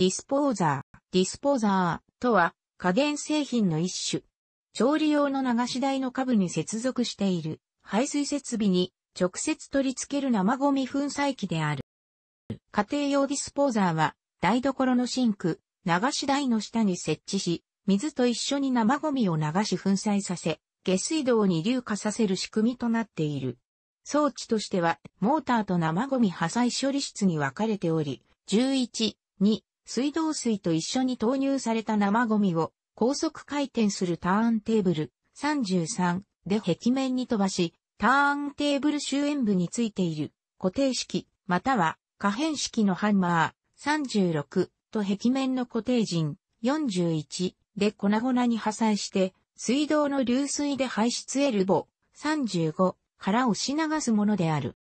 ディスポーザー、ディスポーザーとは家電製品の一種。調理用の流し台の下部に接続している排水設備に直接取り付ける生ゴミ粉砕機である。家庭用ディスポーザーは台所のシンク、流し台の下に設置し、水と一緒に生ゴミを流し粉砕させ、下水道に流下させる仕組みとなっている。装置としては、モーターと生ゴミ破砕処理室に分かれており、11、2、水道水と一緒に投入された生ゴミを高速回転するターンテーブル33で壁面に飛ばし、ターンテーブル終焉部についている固定式または可変式のハンマー36と壁面の固定陣41で粉々に破砕して水道の流水で排出エルボ35から押し流すものである。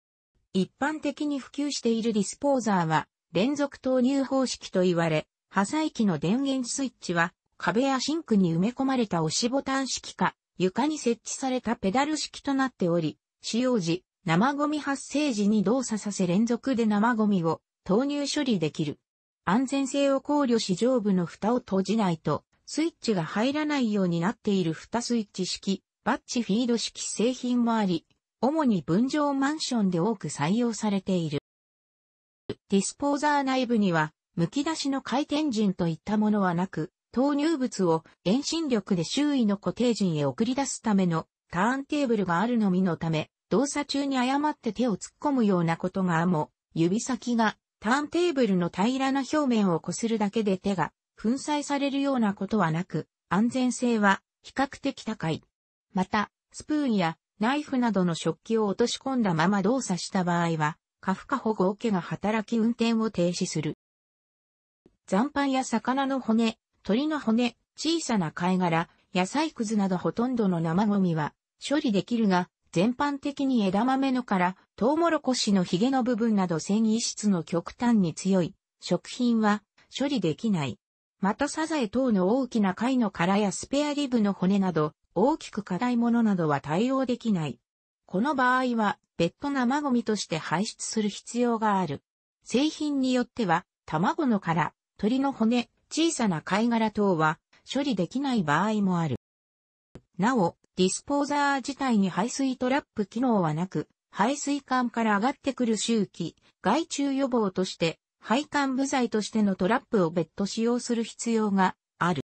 一般的に普及しているディスポーザーは連続投入方式と言われ、破砕機の電源スイッチは壁やシンクに埋め込まれた押しボタン式か、床に設置されたペダル式となっており、使用時、生ゴミ発生時に動作させ連続で生ゴミを投入処理できる。安全性を考慮し上部の蓋を閉じないと、スイッチが入らないようになっている蓋スイッチ式、バッチフィード式製品もあり、主に分譲マンションで多く採用されている。ディスポーザー内部には、剥き出しの回転陣といったものはなく、投入物を遠心力で周囲の固定陣へ送り出すためのターンテーブルがあるのみのため、動作中に誤って手を突っ込むようなことがあも、指先がターンテーブルの平らな表面を擦るだけで手が粉砕されるようなことはなく、安全性は比較的高い。また、スプーンやナイフなどの食器を落とし込んだまま動作した場合は、カフカ保護受が働き運転を停止する。残飯や魚の骨、鳥の骨、小さな貝殻、野菜くずなどほとんどの生ゴミは処理できるが、全般的に枝豆の殻、トウモロコシのヒゲの部分など繊維質の極端に強い食品は処理できない。またサザエ等の大きな貝の殻やスペアリブの骨など大きく硬いものなどは対応できない。この場合は別途生ゴミとして排出する必要がある。製品によっては、卵の殻、鳥の骨、小さな貝殻等は処理できない場合もある。なお、ディスポーザー自体に排水トラップ機能はなく、排水管から上がってくる周期、害虫予防として、配管部材としてのトラップを別途使用する必要がある。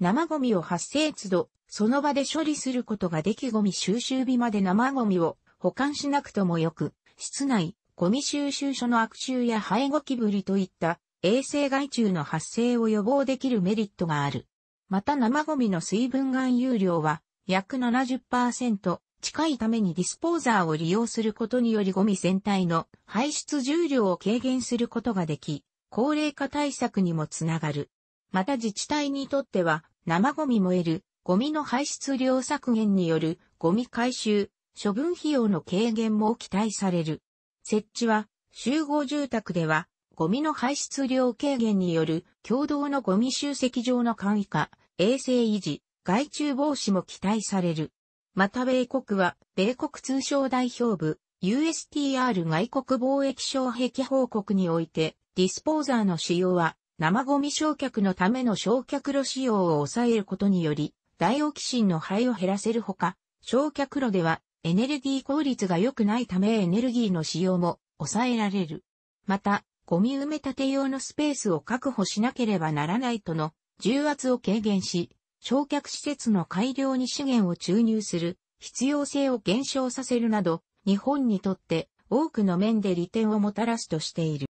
生ゴミを発生都度その場で処理することができゴミ収集日まで生ゴミを保管しなくともよく、室内、ゴミ収集所の悪臭やハエゴキブリといった衛生害虫の発生を予防できるメリットがある。また生ゴミの水分含有量は約70%近いためにディスポーザーを利用することによりゴミ全体の排出重量を軽減することができ、高齢化対策にもつながる。また自治体にとっては生ゴミ燃えるゴミの排出量削減によるゴミ回収、処分費用の軽減も期待される。設置は集合住宅ではゴミの排出量軽減による共同のゴミ集積場の簡易化、衛生維持、害虫防止も期待される。また米国は米国通商代表部 USTR 外国貿易障壁報告においてディスポーザーの使用は生ゴミ焼却のための焼却炉使用を抑えることによりダイオキシンの肺を減らせるほか、焼却炉ではエネルギー効率が良くないためエネルギーの使用も抑えられる。また、ゴミ埋め立て用のスペースを確保しなければならないとの重圧を軽減し、焼却施設の改良に資源を注入する必要性を減少させるなど、日本にとって多くの面で利点をもたらすとしている。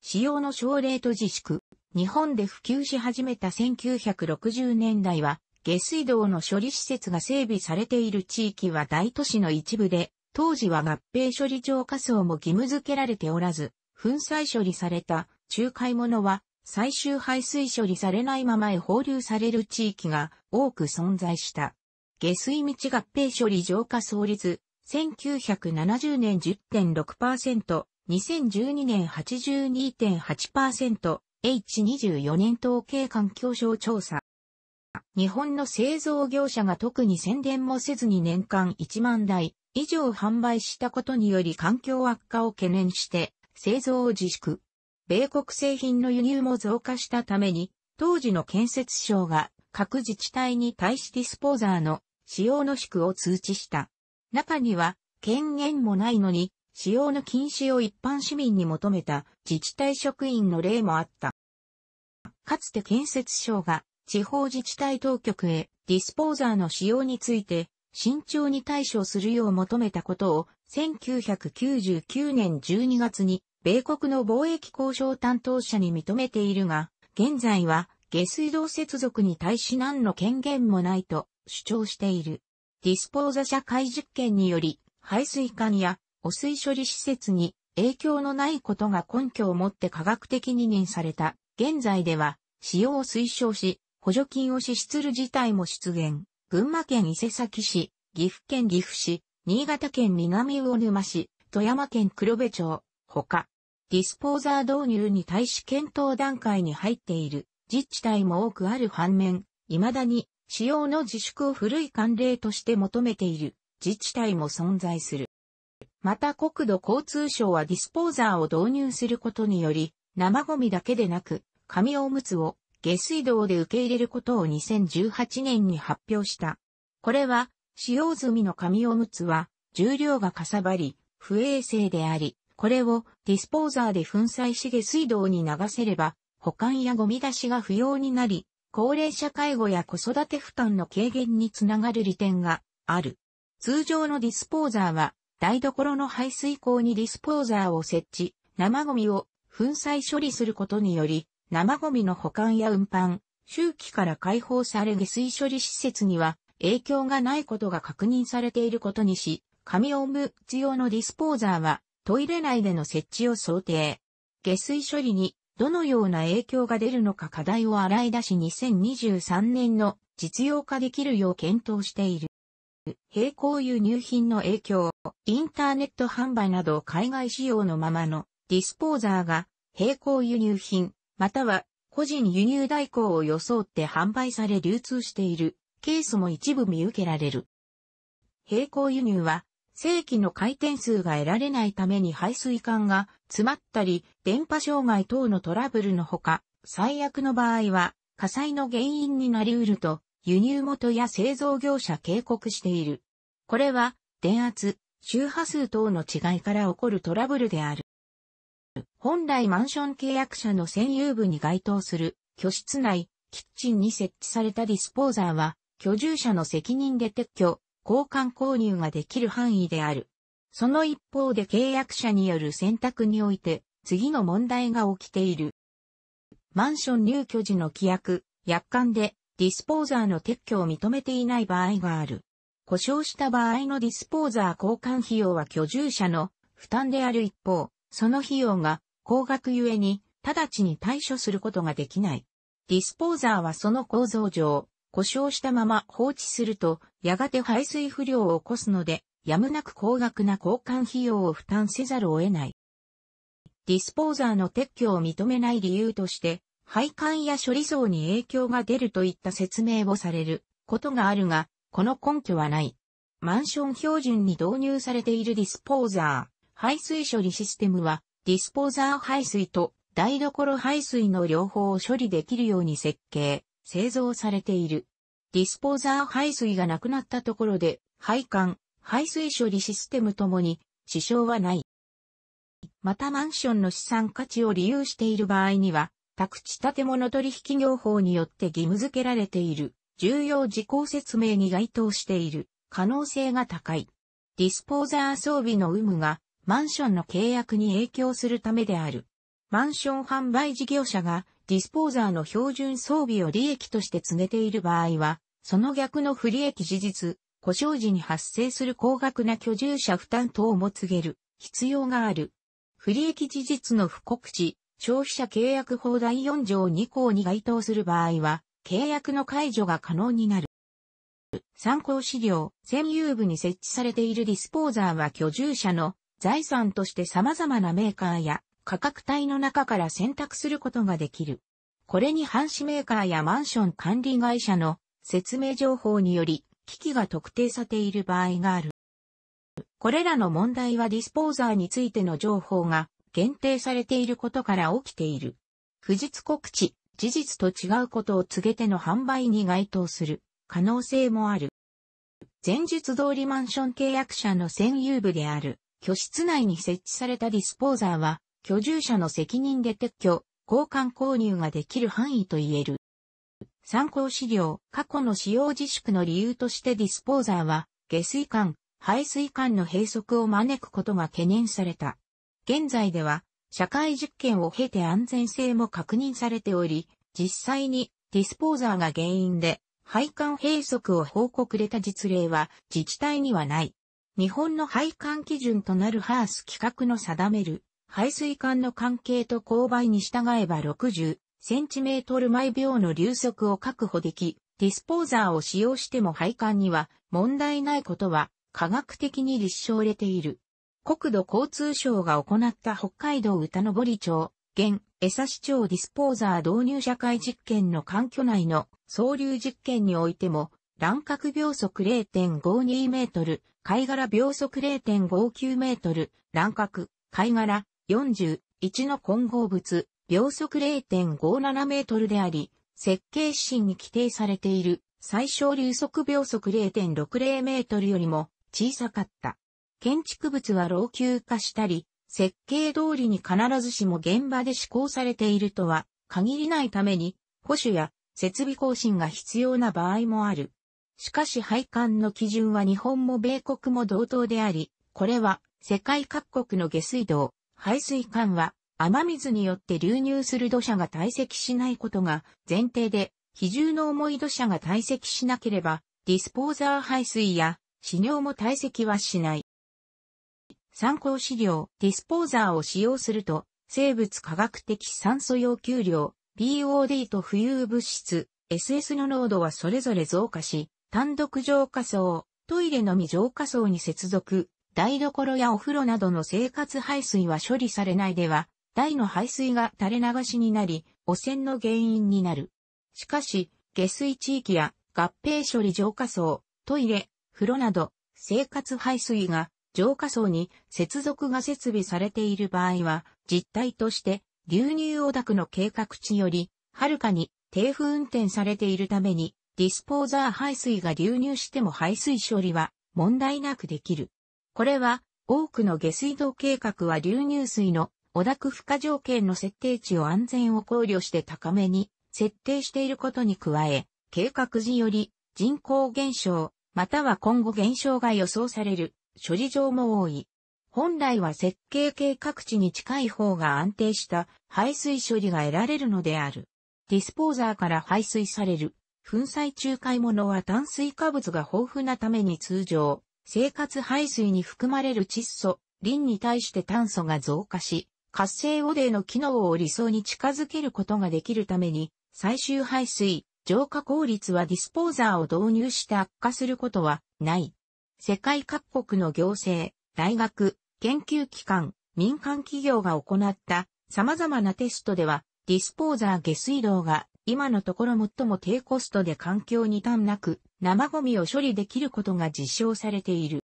使用の奨励と自粛、日本で普及し始めた1960年代は、下水道の処理施設が整備されている地域は大都市の一部で、当時は合併処理場火葬も義務付けられておらず、粉砕処理された仲介物は最終排水処理されないままへ放流される地域が多く存在した。下水道合併処理浄化創立、1970年10.6%、2012年82.8%、H24 年統計環境省調査。日本の製造業者が特に宣伝もせずに年間1万台以上販売したことにより環境悪化を懸念して製造を自粛。米国製品の輸入も増加したために、当時の建設省が各自治体に対しディスポーザーの使用の宿を通知した。中には、権限もないのに、使用の禁止を一般市民に求めた自治体職員の例もあった。かつて建設省が地方自治体当局へディスポーザーの使用について慎重に対処するよう求めたことを1999年12月に米国の貿易交渉担当者に認めているが、現在は下水道接続に対し何の権限もないと主張している。ディスポーザ社会実験により排水管や汚水処理施設に影響のないことが根拠をもって科学的に認された。現在では使用を推奨し、補助金を支出る事態も出現。群馬県伊勢崎市、岐阜県岐阜市、新潟県南魚沼市、富山県黒部町、ほか、ディスポーザー導入に対し検討段階に入っている自治体も多くある反面、未だに使用の自粛を古い慣例として求めている自治体も存在する。また国土交通省はディスポーザーを導入することにより、生ゴミだけでなく、紙おむつを下水道で受け入れることを2018年に発表した。これは、使用済みの紙おむつは、重量がかさばり、不衛生であり、これをディスポーザーで粉砕し下水道に流せれば、保管やゴミ出しが不要になり、高齢者介護や子育て負担の軽減につながる利点がある。通常のディスポーザーは、台所の排水口にディスポーザーを設置、生ゴミを粉砕処理することにより、生ゴミの保管や運搬、周期から解放され下水処理施設には影響がないことが確認されていることにし、紙おむつ用のディスポーザーはトイレ内での設置を想定。下水処理にどのような影響が出るのか課題を洗い出し2023年の実用化できるよう検討している。並行輸入品の影響、インターネット販売など海外仕様のままのディスポーザーが並行輸入品、または個人輸入代行を装って販売され流通しているケースも一部見受けられる。並行輸入は正規の回転数が得られないために排水管が詰まったり電波障害等のトラブルのほか最悪の場合は火災の原因になり得ると輸入元や製造業者警告している。これは電圧、周波数等の違いから起こるトラブルである。本来マンション契約者の占有部に該当する居室内、キッチンに設置されたディスポーザーは、居住者の責任で撤去、交換購入ができる範囲である。その一方で契約者による選択において、次の問題が起きている。マンション入居時の規約、約款で、ディスポーザーの撤去を認めていない場合がある。故障した場合のディスポーザー交換費用は居住者の負担である一方、その費用が高額ゆえに、直ちに対処することができない。ディスポーザーはその構造上、故障したまま放置すると、やがて排水不良を起こすので、やむなく高額な交換費用を負担せざるを得ない。ディスポーザーの撤去を認めない理由として、配管や処理層に影響が出るといった説明をされることがあるが、この根拠はない。マンション標準に導入されているディスポーザー、排水処理システムは、ディスポーザー排水と台所排水の両方を処理できるように設計、製造されている。ディスポーザー排水がなくなったところで、配管、排水処理システムともに支障はない。またマンションの資産価値を利用している場合には、宅地建物取引業法によって義務付けられている、重要事項説明に該当している可能性が高い。ディスポーザー装備の有無がマンションの契約に影響するためである。マンション販売事業者がディスポーザーの標準装備を利益として告げている場合は、その逆の不利益事実、故障時に発生する高額な居住者負担等をも告げる必要がある。不利益事実の不告知、消費者契約法第4条2項に該当する場合は、契約の解除が可能になる。参考資料、占有部に設置されているディスポーザーは居住者の財産として様々なメーカーや価格帯の中から選択することができる。これに半紙メーカーやマンション管理会社の説明情報により、機器が特定されている場合がある。これらの問題はディスポーザーについての情報が限定されていることから起きている。不実告知、事実と違うことを告げての販売に該当する可能性もある。前述通りマンション契約者の占有部である居室内に設置されたディスポーザーは、居住者の責任で撤去、交換購入ができる範囲と言える。参考資料、過去の使用自粛の理由としてディスポーザーは、下水管、排水管の閉塞を招くことが懸念された。現在では、社会実験を経て安全性も確認されており、実際にディスポーザーが原因で、配管閉塞を報告れた実例は自治体にはない。日本の配管基準となるハース規格の定める、排水管の関係と勾配に従えば60センチメートル毎秒の流速を確保でき、ディスポーザーを使用しても配管には問題ないことは科学的に立証れている。国土交通省が行った北海道歌登町、現、江差町ディスポーザー導入社会実験の環境内の総流実験においても、乱角秒速0.52メートル、貝殻秒速0.59メートル、乱角、貝殻、41の混合物、秒速0.57メートルであり、設計指針に規定されている最小流速秒速0.60メートルよりも小さかった。建築物は老朽化したり、設計通りに必ずしも現場で施行されているとは限りないために、保守や設備更新が必要な場合もある。しかし配管の基準は日本も米国も同等であり、これは世界各国の下水道、排水管は雨水によって流入する土砂が堆積しないことが前提で、比重の重い土砂が堆積しなければ、ディスポーザー排水や死尿も堆積はしない。参考資料、ディスポーザーを使用すると、生物科学的酸素要求量、POD と浮遊物質、SS の濃度はそれぞれ増加し、単独浄化槽、トイレのみ浄化槽に接続、台所やお風呂などの生活排水は処理されないでは、台の排水が垂れ流しになり、汚染の原因になる。しかし、下水地域や合併処理浄化槽、トイレ、風呂など、生活排水が浄化槽に接続が設備されている場合は、実態として流入汚濁の計画値より、はるかに低風運転されているために、ディスポーザー排水が流入しても排水処理は問題なくできる。これは多くの下水道計画は流入水の汚濁負荷条件の設定値を安全を考慮して高めに設定していることに加え、計画時より人口減少、または今後減少が予想される処理場も多い。本来は設計計画値に近い方が安定した排水処理が得られるのである。ディスポーザーから排水される粉砕仲介物は炭水化物が豊富なために通常、生活排水に含まれる窒素、リンに対して炭素が増加し、活性汚泥の機能を理想に近づけることができるために、最終排水、浄化効率はディスポーザーを導入して悪化することはない。世界各国の行政、大学、研究機関、民間企業が行った様々なテストでは、ディスポーザー下水道が今のところ最も低コストで環境に端なく、生ゴミを処理できることが実証されている。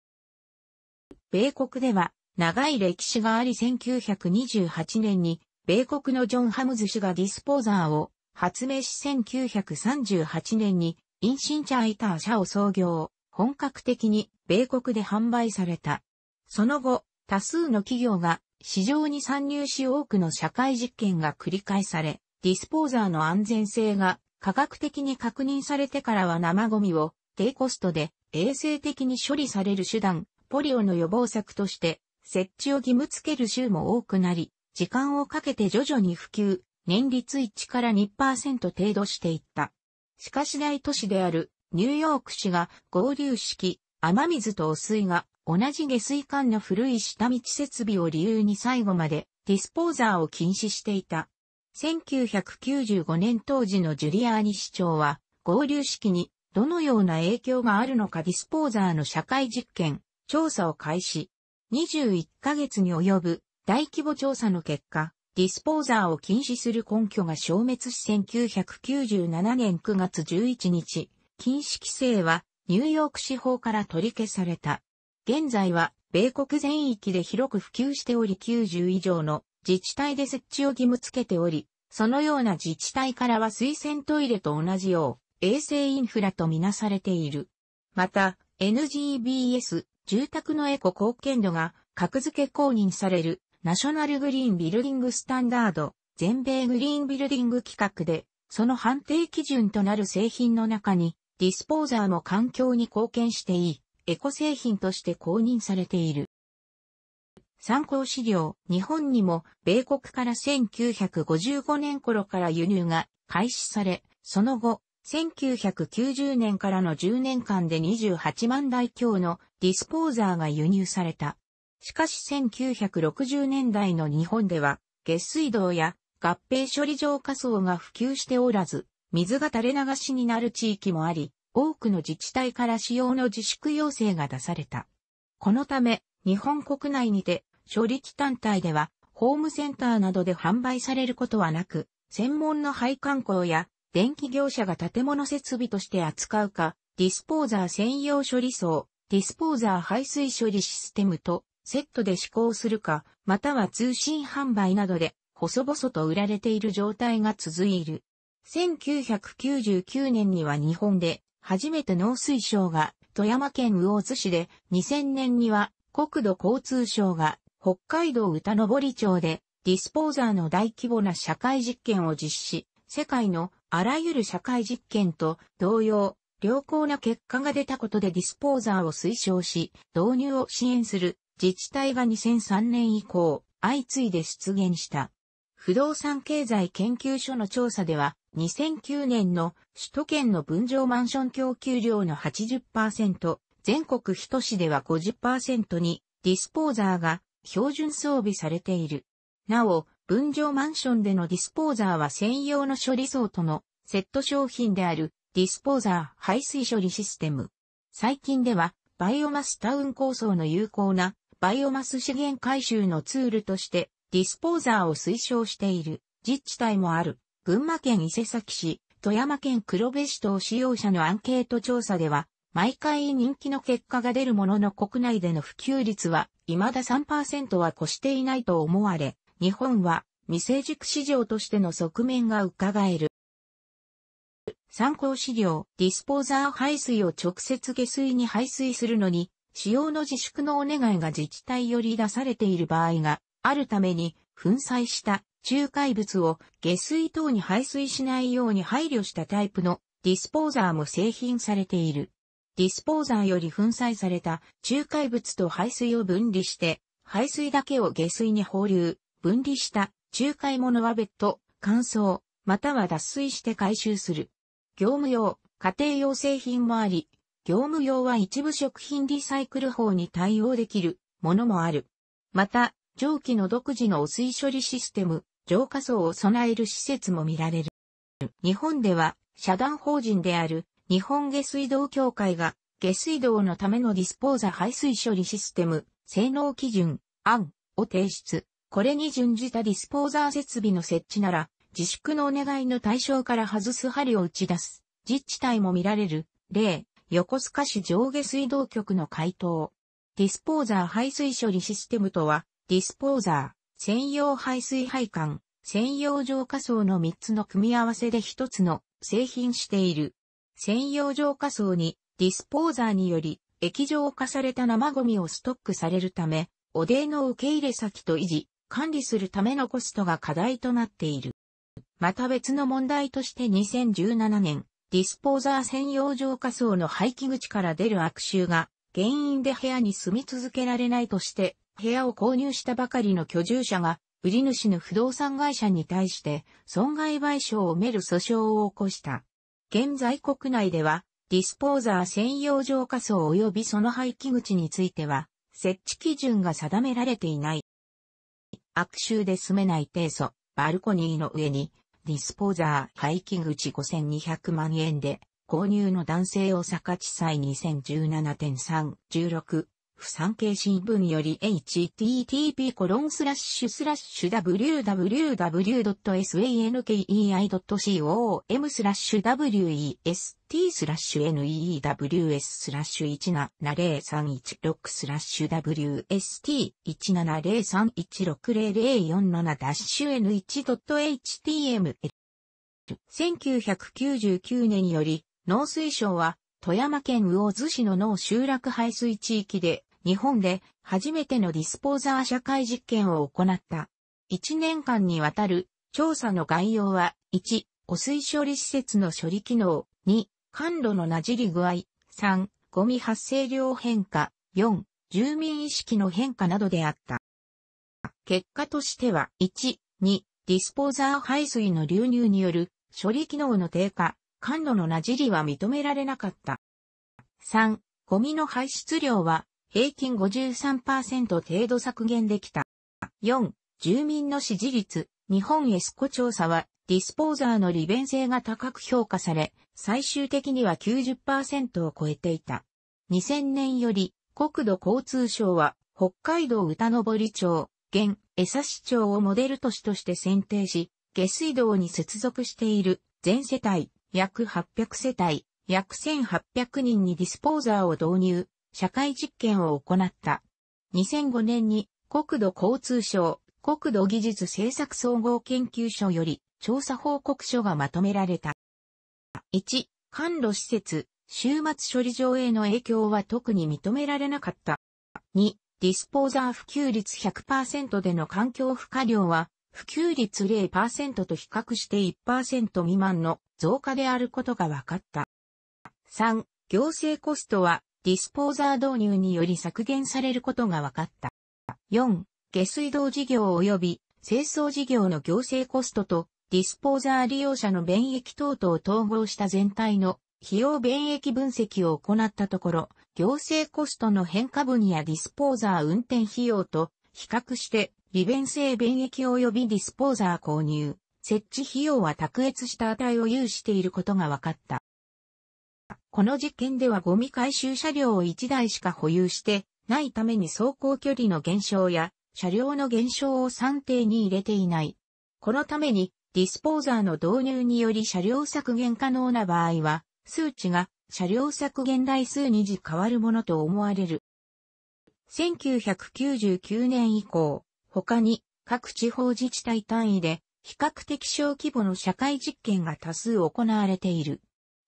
米国では、長い歴史があり1928年に、米国のジョン・ハムズ氏がディスポーザーを発明し1938年に、インシンチャイター社を創業、本格的に米国で販売された。その後、多数の企業が市場に参入し多くの社会実験が繰り返され、ディスポーザーの安全性が科学的に確認されてからは生ゴミを低コストで衛生的に処理される手段、ポリオの予防策として設置を義務付ける州も多くなり、時間をかけて徐々に普及、年率1から2%程度していった。しかし大都市であるニューヨーク市が合流式、雨水と汚水が同じ下水管の古い下道設備を理由に最後までディスポーザーを禁止していた。1995年当時のジュリアーニ市長は、合流式にどのような影響があるのかディスポーザーの社会実験、調査を開始。21ヶ月に及ぶ大規模調査の結果、ディスポーザーを禁止する根拠が消滅し1997年9月11日、禁止規制はニューヨーク司法から取り消された。現在は米国全域で広く普及しており90以上の自治体で設置を義務付けており、そのような自治体からは水洗トイレと同じよう、衛生インフラとみなされている。また、NGBS、住宅のエコ貢献度が格付け公認される、ナショナルグリーンビルディングスタンダード、全米グリーンビルディング規格で、その判定基準となる製品の中に、ディスポーザーも環境に貢献していい、エコ製品として公認されている。参考資料、日本にも米国から1955年頃から輸入が開始され、その後、1990年からの10年間で28万台強のディスポーザーが輸入された。しかし1960年代の日本では、下水道や合併処理場火葬が普及しておらず、水が垂れ流しになる地域もあり、多くの自治体から使用の自粛要請が出された。このため、日本国内にて処理機単体では、ホームセンターなどで販売されることはなく、専門の配管工や電気業者が建物設備として扱うか、ディスポーザー専用処理層、ディスポーザー排水処理システムとセットで施行するか、または通信販売などで細々と売られている状態が続いる。1999年には日本で初めて農水省が富山県魚津市で2000年には国土交通省が北海道歌登町でディスポーザーの大規模な社会実験を実施、世界のあらゆる社会実験と同様、良好な結果が出たことでディスポーザーを推奨し、導入を支援する自治体が2003年以降、相次いで出現した。不動産経済研究所の調査では、2009年の首都圏の分譲マンション供給量の80%、全国一市では50%にディスポーザーが標準装備されている。なお、分譲マンションでのディスポーザーは専用の処理層とのセット商品であるディスポーザー排水処理システム。最近ではバイオマスタウン構想の有効なバイオマス資源回収のツールとしてディスポーザーを推奨している自治体もある群馬県伊勢崎市、富山県黒部市等使用者のアンケート調査では毎回人気の結果が出るものの国内での普及率は未だ3%は越していないと思われ、日本は未成熟市場としての側面が伺える。参考資料、ディスポーザー排水を直接下水に排水するのに、使用の自粛のお願いが自治体より出されている場合があるために、粉砕した仲介物を下水等に排水しないように配慮したタイプのディスポーザーも製品されている。ディスポーザーより粉砕された仲介物と排水を分離して、排水だけを下水に放流、分離した仲介物は別途、乾燥、または脱水して回収する。業務用、家庭用製品もあり、業務用は一部食品リサイクル法に対応できるものもある。また、蒸気の独自の汚水処理システム、浄化槽を備える施設も見られる。日本では、社団法人である日本下水道協会が下水道のためのディスポーザ排水処理システム性能基準案を提出。これに準じたディスポーザー設備の設置なら自粛のお願いの対象から外す針を打ち出す自治体も見られる例横須賀市上下水道局の回答。ディスポーザー排水処理システムとは、ディスポーザー、専用排水配管、専用浄化槽の3つの組み合わせで1つの製品している専用浄化槽にディスポーザーにより液状化された生ゴミをストックされるため、汚泥の受け入れ先と維持、管理するためのコストが課題となっている。また別の問題として2017年、ディスポーザー専用浄化槽の排気口から出る悪臭が原因で部屋に住み続けられないとして、部屋を購入したばかりの居住者が、売り主の不動産会社に対して損害賠償を埋める訴訟を起こした。現在国内では、ディスポーザー専用浄化槽及びその廃棄口については、設置基準が定められていない。悪臭で住めない低素、バルコニーの上に、ディスポーザー廃棄口5200万円で、購入の男性大阪地裁2017.3、16、不産経新聞より http www.sankei.com スラッシュ west スラッシュ news スラッシュ170316スラッシュ wst1703160047 n1.html 1999年より農水省は富山県魚津市の農集落排水地域で日本で初めてのディスポーザー社会実験を行った。1年間にわたる調査の概要は、1、汚水処理施設の処理機能、2、管路のなじり具合、3、ゴミ発生量変化、4、住民意識の変化などであった。結果としては、1、2、ディスポーザー排水の流入による処理機能の低下、管路のなじりは認められなかった。3、ゴミの排出量は平均53%程度削減できた。4、住民の支持率、日本エスコ調査は、ディスポーザーの利便性が高く評価され、最終的には90%を超えていた。2000年より、国土交通省は、北海道歌登町、現、江差町をモデル都市として選定し、下水道に接続している全世帯、約800世帯、約1800人にディスポーザーを導入、社会実験を行った。2005年に国土交通省国土技術政策総合研究所より調査報告書がまとめられた。1、管路施設、終末処理場への影響は特に認められなかった。2、ディスポーザー普及率100%での環境負荷量は、普及率0%と比較して1%未満の増加であることが分かった。3、行政コストはディスポーザー導入により削減されることが分かった。4、下水道事業及び清掃事業の行政コストとディスポーザー利用者の便益等々を統合した全体の費用便益分析を行ったところ、行政コストの変化分やディスポーザー運転費用と比較して利便性便益及びディスポーザー購入、設置費用は卓越した値を有していることが分かった。この実験ではゴミ回収車両を1台しか保有してないために走行距離の減少や車両の減少を算定に入れていない。このためにディスポーザーの導入により車両削減可能な場合は数値が車両削減台数に時変わるものと思われる。1999年以降、他に各地方自治体単位で比較的小規模の社会実験が多数行われている。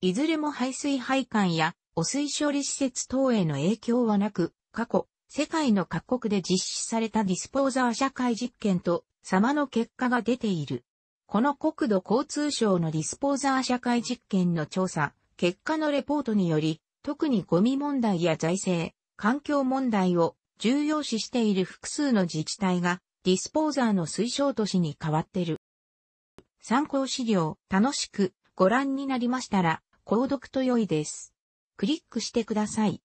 いずれも排水配管や汚水処理施設等への影響はなく、過去、世界の各国で実施されたディスポーザー社会実験と様の結果が出ている。この国土交通省のディスポーザー社会実験の調査、結果のレポートにより、特にゴミ問題や財政、環境問題を重要視している複数の自治体がディスポーザーの推奨都市に変わってる。参考資料、楽しくご覧になりましたら、購読と良いです。クリックしてください。